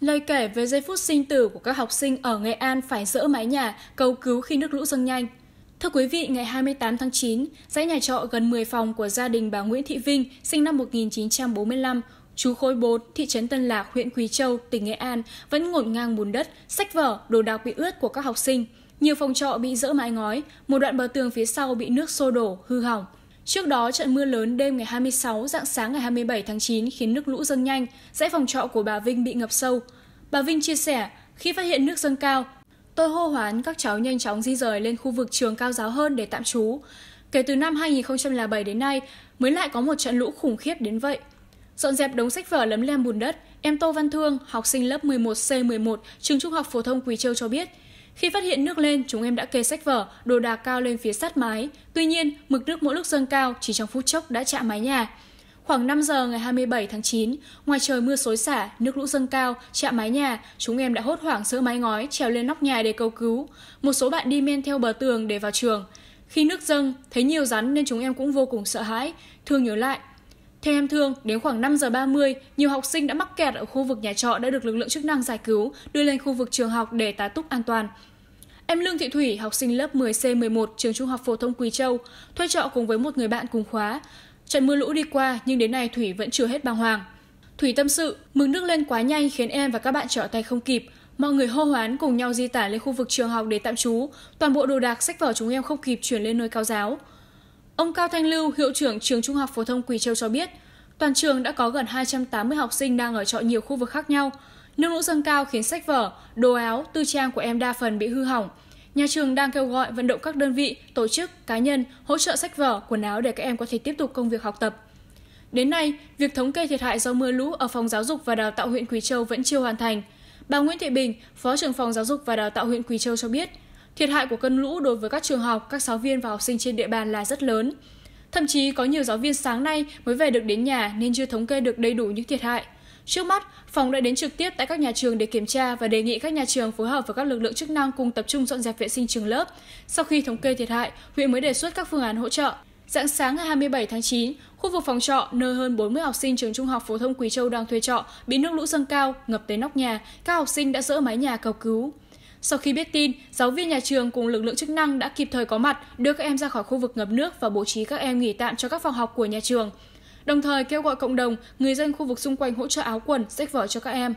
Lời kể về giây phút sinh tử của các học sinh ở Nghệ An phải dỡ mái nhà cầu cứu khi nước lũ dâng nhanh. Thưa quý vị, ngày 28 tháng 9, dãy nhà trọ gần 10 phòng của gia đình bà Nguyễn Thị Vinh, sinh năm 1945, chú khối 4, thị trấn Tân Lạc, huyện Quỳ Châu, tỉnh Nghệ An vẫn ngổn ngang bùn đất, sách vở, đồ đạc bị ướt của các học sinh. Nhiều phòng trọ bị dỡ mái ngói, một đoạn bờ tường phía sau bị nước xô đổ, hư hỏng. Trước đó, trận mưa lớn đêm ngày 26, dạng sáng ngày 27 tháng 9 khiến nước lũ dâng nhanh, dãy phòng trọ của bà Vinh bị ngập sâu. Bà Vinh chia sẻ, khi phát hiện nước dâng cao, tôi hô hoán các cháu nhanh chóng di rời lên khu vực trường cao giáo hơn để tạm trú. Kể từ năm 2007 đến nay, mới lại có một trận lũ khủng khiếp đến vậy. Dọn dẹp đống sách vở lấm lem bùn đất, em Tô Văn Thương, học sinh lớp 11C11, trường trung học phổ thông Quỳ Châu cho biết, khi phát hiện nước lên, chúng em đã kê sách vở, đồ đạc cao lên phía sát mái. Tuy nhiên, mực nước mỗi lúc dâng cao, chỉ trong phút chốc đã chạm mái nhà. Khoảng 5 giờ ngày 27 tháng 9, ngoài trời mưa xối xả, nước lũ dâng cao, chạm mái nhà, chúng em đã hốt hoảng giữa mái ngói, trèo lên nóc nhà để cầu cứu. Một số bạn đi men theo bờ tường để vào trường. Khi nước dâng, thấy nhiều rắn nên chúng em cũng vô cùng sợ hãi. Thường nhớ lại, theo em Thương, đến khoảng 5 giờ 30, nhiều học sinh đã mắc kẹt ở khu vực nhà trọ đã được lực lượng chức năng giải cứu, đưa lên khu vực trường học để tá túc an toàn. Em Lương Thị Thủy, học sinh lớp 10C11 trường Trung học phổ thông Quỳ Châu, thuê trọ cùng với một người bạn cùng khóa. Trận mưa lũ đi qua nhưng đến nay Thủy vẫn chưa hết bàng hoàng. Thủy tâm sự, mực nước lên quá nhanh khiến em và các bạn trở tay không kịp. Mọi người hô hoán cùng nhau di tản lên khu vực trường học để tạm trú. Toàn bộ đồ đạc sách vở chúng em không kịp chuyển lên nơi cao giáo. Ông Cao Thanh Lưu, hiệu trưởng trường Trung học phổ thông Quỳ Châu cho biết, toàn trường đã có gần 280 học sinh đang ở trọ nhiều khu vực khác nhau. Nước lũ dâng cao khiến sách vở, đồ áo, tư trang của em đa phần bị hư hỏng. Nhà trường đang kêu gọi vận động các đơn vị, tổ chức, cá nhân hỗ trợ sách vở, quần áo để các em có thể tiếp tục công việc học tập. Đến nay, việc thống kê thiệt hại do mưa lũ ở phòng giáo dục và đào tạo huyện Quỳ Châu vẫn chưa hoàn thành. Bà Nguyễn Thị Bình, Phó trưởng phòng giáo dục và đào tạo huyện Quỳ Châu cho biết, Thiệt hại của cơn lũ đối với các trường học, các giáo viên và học sinh trên địa bàn là rất lớn. Thậm chí có nhiều giáo viên sáng nay mới về được đến nhà nên chưa thống kê được đầy đủ những thiệt hại. Trước mắt, phòng đã đến trực tiếp tại các nhà trường để kiểm tra và đề nghị các nhà trường phối hợp với các lực lượng chức năng cùng tập trung dọn dẹp vệ sinh trường lớp. Sau khi thống kê thiệt hại, huyện mới đề xuất các phương án hỗ trợ. Dạng sáng ngày 27 tháng 9, khu vực phòng trọ nơi hơn 40 học sinh trường trung học phổ thông Quỳ Châu đang thuê trọ bị nước lũ dâng cao, ngập tới nóc nhà, các học sinh đã dỡ mái nhà cầu cứu. Sau khi biết tin, giáo viên nhà trường cùng lực lượng chức năng đã kịp thời có mặt đưa các em ra khỏi khu vực ngập nước và bố trí các em nghỉ tạm cho các phòng học của nhà trường. Đồng thời kêu gọi cộng đồng, người dân khu vực xung quanh hỗ trợ áo quần, sách vở cho các em.